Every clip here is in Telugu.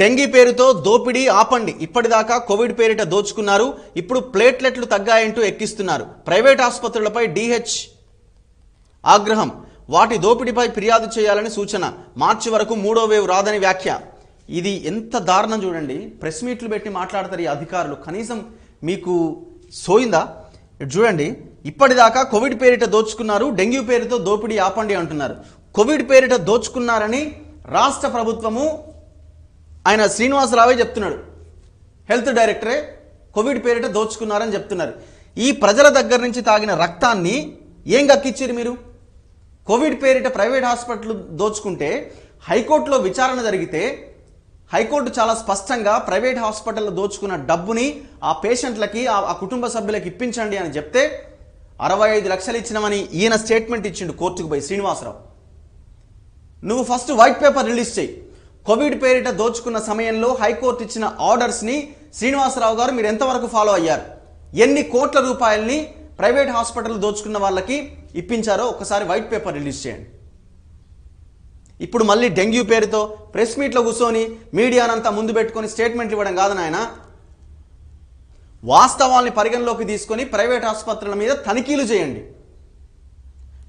డెంగీ పేరుతో దోపిడీ ఆపండి ఇప్పటిదాకా కోవిడ్ పేరిట దోచుకున్నారు ఇప్పుడు ప్లేట్లెట్లు తగ్గాయంటూ ఎక్కిస్తున్నారు ప్రైవేట్ ఆసుపత్రులపై డిహెచ్ ఆగ్రహం వాటి దోపిడీపై ఫిర్యాదు చేయాలని సూచన మార్చి వరకు మూడో వేవ్ రాదని వ్యాఖ్య ఇది ఎంత దారుణం చూడండి ప్రెస్ మీట్లు పెట్టి మాట్లాడతారు ఈ అధికారులు కనీసం మీకు సోయిందా చూడండి ఇప్పటిదాకా కోవిడ్ పేరిట దోచుకున్నారు డెంగ్యూ పేరుతో దోపిడీ ఆపండి అంటున్నారు కోవిడ్ పేరిట దోచుకున్నారని రాష్ట్ర ప్రభుత్వము ఆయన శ్రీనివాసరావే చెప్తున్నాడు హెల్త్ డైరెక్టరే కోవిడ్ పేరిట దోచుకున్నారని చెప్తున్నారు ఈ ప్రజల దగ్గర నుంచి తాగిన రక్తాన్ని ఏం గక్కిచ్చారు మీరు కోవిడ్ పేరిట ప్రైవేట్ హాస్పిటల్ దోచుకుంటే హైకోర్టులో విచారణ జరిగితే హైకోర్టు చాలా స్పష్టంగా ప్రైవేట్ హాస్పిటల్లో దోచుకున్న డబ్బుని ఆ పేషెంట్లకి ఆ కుటుంబ సభ్యులకు ఇప్పించండి అని చెప్తే అరవై ఐదు లక్షలు ఇచ్చినామని ఈయన స్టేట్మెంట్ ఇచ్చిండు కోర్టుకు పోయి శ్రీనివాసరావు నువ్వు ఫస్ట్ వైట్ పేపర్ రిలీజ్ చేయి కోవిడ్ పేరిట దోచుకున్న సమయంలో హైకోర్టు ఇచ్చిన ఆర్డర్స్ని శ్రీనివాసరావు గారు మీరు ఎంతవరకు ఫాలో అయ్యారు ఎన్ని కోట్ల రూపాయల్ని ప్రైవేట్ హాస్పిటల్ దోచుకున్న వాళ్ళకి ఇప్పించారో ఒకసారి వైట్ పేపర్ రిలీజ్ చేయండి ఇప్పుడు మళ్ళీ డెంగ్యూ పేరుతో ప్రెస్ మీట్లో కూర్చొని మీడియానంతా ముందు పెట్టుకొని స్టేట్మెంట్లు ఇవ్వడం కాదు నాయన వాస్తవాల్ని పరిగణలోకి తీసుకొని ప్రైవేట్ ఆసుపత్రుల మీద తనిఖీలు చేయండి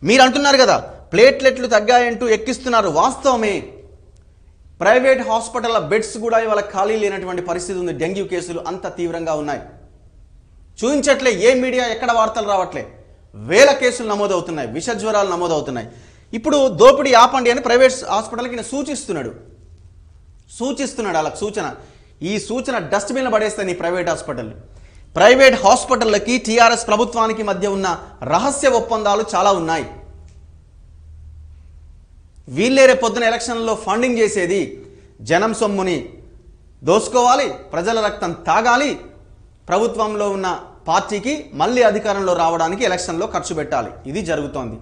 మీరు అంటున్నారు కదా ప్లేట్లెట్లు తగ్గాయంటూ ఎక్కిస్తున్నారు వాస్తవమే ప్రైవేట్ హాస్పిటల్ల బెడ్స్ కూడా ఇవాళ ఖాళీ లేనటువంటి పరిస్థితి ఉంది డెంగ్యూ కేసులు అంత తీవ్రంగా ఉన్నాయి చూపించట్లే ఏ మీడియా ఎక్కడ వార్తలు రావట్లే వేల కేసులు నమోదవుతున్నాయి విష జ్వరాలు నమోదవుతున్నాయి ఇప్పుడు దోపిడీ ఆపండి అని ప్రైవేట్ హాస్పిటల్కి సూచిస్తున్నాడు సూచిస్తున్నాడు అలా సూచన ఈ సూచన డస్ట్బిన్లు పడేస్తాయి ఈ ప్రైవేట్ హాస్పిటల్ ప్రైవేట్ హాస్పిటళ్ళకి టీఆర్ఎస్ ప్రభుత్వానికి మధ్య ఉన్న రహస్య ఒప్పందాలు చాలా ఉన్నాయి వీళ్ళే రేపు పొద్దున ఎలక్షన్లో ఫండింగ్ చేసేది జనం సొమ్ముని దోసుకోవాలి ప్రజల రక్తం తాగాలి ప్రభుత్వంలో ఉన్న పార్టీకి మళ్ళీ అధికారంలో రావడానికి ఎలక్షన్లో ఖర్చు పెట్టాలి ఇది జరుగుతోంది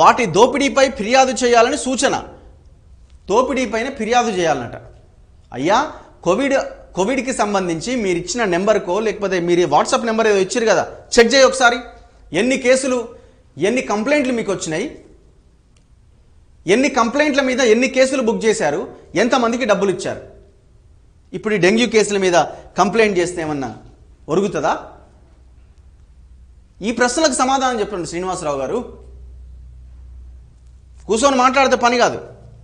వాటి దోపిడీపై ఫిర్యాదు చేయాలని సూచన దోపిడీపైన ఫిర్యాదు చేయాలన్నట అయ్యా కోవిడ్ కోవిడ్కి సంబంధించి మీరు ఇచ్చిన నెంబర్కో లేకపోతే మీరు వాట్సాప్ నెంబర్ ఏదో ఇచ్చారు కదా చెక్ చేయి ఒకసారి ఎన్ని కేసులు ఎన్ని కంప్లైంట్లు మీకు వచ్చినాయి ఎన్ని కంప్లైంట్ల మీద ఎన్ని కేసులు బుక్ చేశారు ఎంతమందికి డబ్బులు ఇచ్చారు ఇప్పుడు ఈ డెంగ్యూ కేసుల మీద కంప్లైంట్ చేస్తే ఏమన్నా ఒరుగుతుందా ఈ ప్రశ్నలకు సమాధానం చెప్పండి శ్రీనివాసరావు గారు కూర్చొని మాట్లాడితే పని కాదు